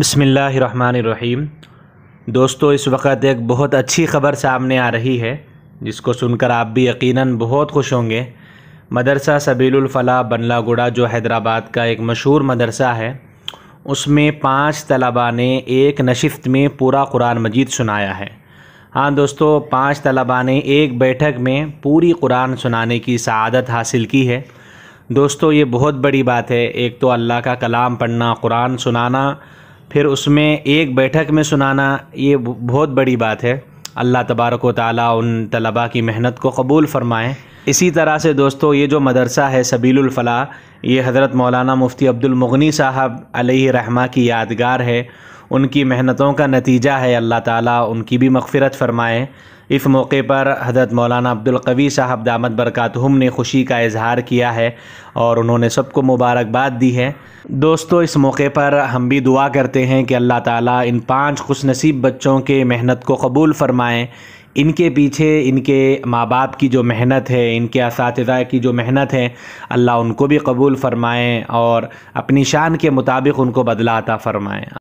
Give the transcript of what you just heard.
बसमीम दोस्तों इस वक्त एक बहुत अच्छी खबर सामने आ रही है जिसको सुनकर आप भी यकीनन बहुत खुश होंगे मदरसा सबीलफला गुड़ा जो हैदराबाद का एक मशहूर मदरसा है उसमें पाँच तलबा ने एक नशिफ्त में पूरा कुरान मजीद सुनाया है हाँ दोस्तों पाँच तलबा ने एक बैठक में पूरी कुरान सुनाने की सआदत हासिल की है दोस्तों ये बहुत बड़ी बात है एक तो अल्लाह का कलाम पढ़ना कुरान सुनाना फिर उसमें एक बैठक में सुनाना ये बहुत बड़ी बात है अल्लाह तबारक ताली उन तलबा की मेहनत को कबूल फ़रमाएँ इसी तरह से दोस्तों ये जो मदरसा है सबीलफला ये हज़रत मौलाना मुफ्ती अब्दुलमगनी साहब अलही रहमा की यादगार है उनकी मेहनतों का नतीजा है अल्लाह ताला उनकी भी मगफ़रत फ़रमाएँ इस मौके पर हज़रत मौलाना अब्दुल्कवी साहब दामद बरक़ातहम ने खुशी का इजहार किया है और उन्होंने सबको मुबारकबाद दी है दोस्तों इस मौके पर हम भी दुआ करते हैं कि अल्लाह ताला इन पांच खुश नसीब बच्चों के मेहनत को कबूल फ़रमाएँ इनके पीछे इनके माँ बाप की जो मेहनत है इनके इस की जो मेहनत है अल्लाह उनको भी कबूल फ़रमाएँ और अपनी शान के मुताबिक उनको बदलाता फ़रमाएँ